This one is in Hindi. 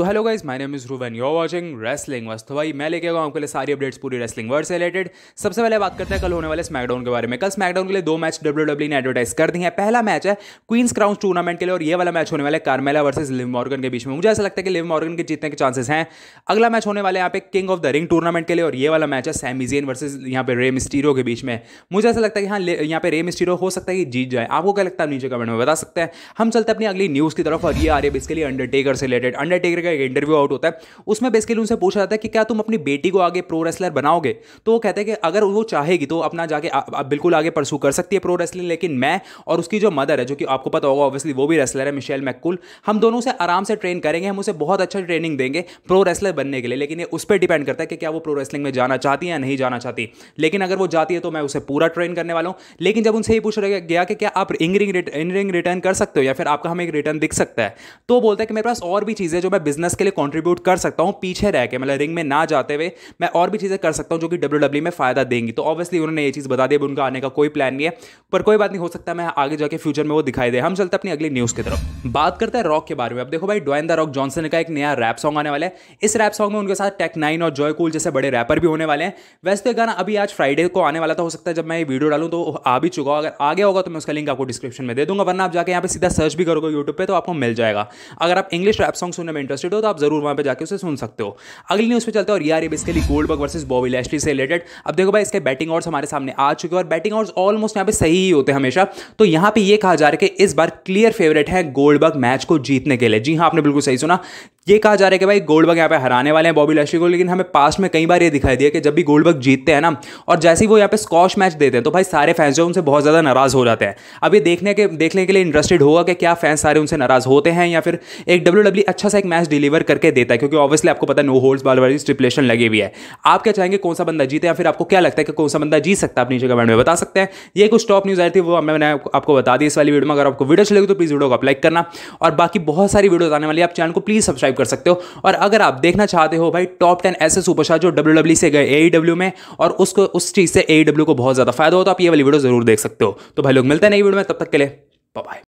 तो hello guys my name is रूव एंड यूर वॉचिंग रेसलिंग बस तो भाई मैं लेके आऊँ आपके लिए सारी अपडेट्स पूरी रेसलिंग वर्ड से रिलेटेड सबसे पहले बात करते हैं कल होने वाले स्मैकडाउन के बारे में कल स्मैकडाउन के लिए दो मैच डब्ल्यू डब्ल्यू ने एडवर्टाइज कर दी है पहला मैच है क्वींस क्राउन टूर्नामेंट के लिए और ये वाला मैच होने वाला है कारमेला वर्सेज लिव मॉर्गन के बीच में मुझे ऐसा लगता है कि लिव मॉर्गन के जीतने के चांसेस हैं अगला मैच होने वाले यहाँ पे King of the Ring tournament के लिए और ये वाला मैच है सैमिजियन वर्सेज यहाँ पे रेम स्टीरो के बीच में मुझे ऐसा लगता है कि हाँ यहाँ पे रेम स्टीरो हो सकता है कि जीत जाए आपको क्या लगता है नीचे कमेंट में बता सकते हैं हम चलते अपनी अगली न्यूज़ की तरफ और ये आ रही है इसके लिए अंडरटेकर से रिलेटेड अंडरटेकर का एक इंटरव्यू आउट होता है उसमें बेसिकली उनसे पूछा जाता है कि क्या तुम अपनी बेटी को आगे प्रो रेसलर बनाओगे तो वो कहते हैं कि अगर वो चाहेगी तो अपना जाके आ, बिल्कुल आगे परसू कर सकती है प्रो रेसलिंग लेकिन मैं और उसकी जो मदर है जो कि आपको पता होगा ऑब्वियसली वो भी रेसलर है मिशेल मैकुल हम दोनों से आराम से ट्रेन करेंगे हम उसे बहुत अच्छा ट्रेनिंग देंगे प्रो रेसलर बनने के लिए लेकिन ये उस पर डिपेंड करता है कि क्या वो प्रो रेसलिंग में जाना चाहती है या नहीं जाना चाहती लेकिन अगर वो जाती है तो मैं उसे पूरा ट्रेन करने वाला हूँ लेकिन जब उनसे ये पूछा गया कि क्या आप इंग रिंग रिटर्न कर सकते हो या फिर आपका हमें एक रिटर्न दिख सकता है तो बोलता है कि मेरे पास और भी चीज़ें जो मैं बिजनेस बिजनेस के लिए कॉन्ट्रीब्यूट कर सकता हूँ पीछे रह के मतलब रिंग में ना जाते हुए मैं और भी चीज़ें कर सकता हूँ जो कि डब्ल्यू e में फ़ायदा देंगी तो ऑब्वियसली उन्होंने ये चीज़ बता दी उनका आने का कोई प्लान नहीं है पर कोई बात नहीं हो सकता मैं आगे जाके फ्यूचर में वो दिखाई दे हम चलते अपनी अगली न्यूज़ की तरफ बात करते हैं रॉक के बारे में अब देखो भाई डोइन द रॉक जॉनसन का एक नया रैप सॉन्ग आने वाला है इस रैप सॉन्ग में उनके साथ टेक नाइन और जॉय कूल जैसे बड़े रैपर भी होने वाले हैं वैसे तो गाना अभी आज फ्राइडे को आने वाला था हो सकता है जब मैं ये वीडियो डालूँ तो आ भी चुका अगर आ गया होगा तो मैं उसका लिंक आपको डिस्क्रिप्शन में दे दूंगा वरना आप जाकर यहाँ पे सीधा सर्च भी करोगे यूट्यूब पर तो आपको मिल जाएगा अगर आप इंग्लिश रैप सॉन्ग सुनने में इंटरेस्ट इंटरेस्टेड हो तो आप जरूर वहां पर जाकर उसे सुन सकते हो अगली न्यूज़ पे चलते और यार ये Goldberg versus Bobby Lashley से रिलेटेड अब देखो भाई इसके बैटिंग ऑर्ड्स हमारे सामने आ चुके हैं और बैटिंग ऑर्ड्स ऑलमोस्ट यहाँ पे सही ही होते हैं हमेशा तो यहाँ पे ये कहा जा रहा है कि इस बार क्लियर फेवरेट है गोल्ड बग मैच को जीतने के लिए जी हाँ आपने बिल्कुल सही सुना ये कहा जा रहा है कि भाई गोल्ड बग यहाँ पे हराने वाले हैं बॉबी लैशली को लेकिन हमें पास्ट में कई बार ये दिखाई दिया कि जब भी गोल्ड बग जीतते हैं ना और जैसे ही वो यहाँ पे स्कॉश मैच देते हैं तो भाई सारे फैंस जो उनसे बहुत ज़्यादा नाराज़ हो जाते हैं अब ये देखने के देखने के लिए इंटरेस्टेड होगा कि क्या फैंस सारे उनसे नाराज़ होते हैं या फिर एक डब्ल्यू e अच्छा सा एक मैच डिलीवर करके देता है क्योंकि ऑब्वियसली आपको पता है नो होल्ड्स बाल वाली स्ट्रिपलेशन लगी हुई है आप क्या चाहेंगे कौन सा बंदा जीते या फिर आपको क्या लगता है कि कौन सा बंदा जीत सकता है अपनी जगह कमेंट में बता सकते हैं ये कुछ टॉप न्यूज़ आई थी वो मैंने आपको बता दी इस वाली वीडियो में अगर आपको वीडियो अच्छी लगी तो प्लीज़ वीडियो को अपलाइक करना और बाकी बहुत सारी वीडियोज आने वाली आप चैनल को प्लीज़ सब्सक्राइब कर सकते हो और अगर आप देखना चाहते हो भाई टॉप टेन ऐसे सुपरस्टार जो डब्ल्यू e से गए ए e में और उसको उस चीज़ से ए e को बहुत ज़्यादा फायदा हो तो आप ये वाली वीडियो जरूर देख सकते हो तो भाई लोग मिलते हैं नई वीडियो में तब तक के लिए बाय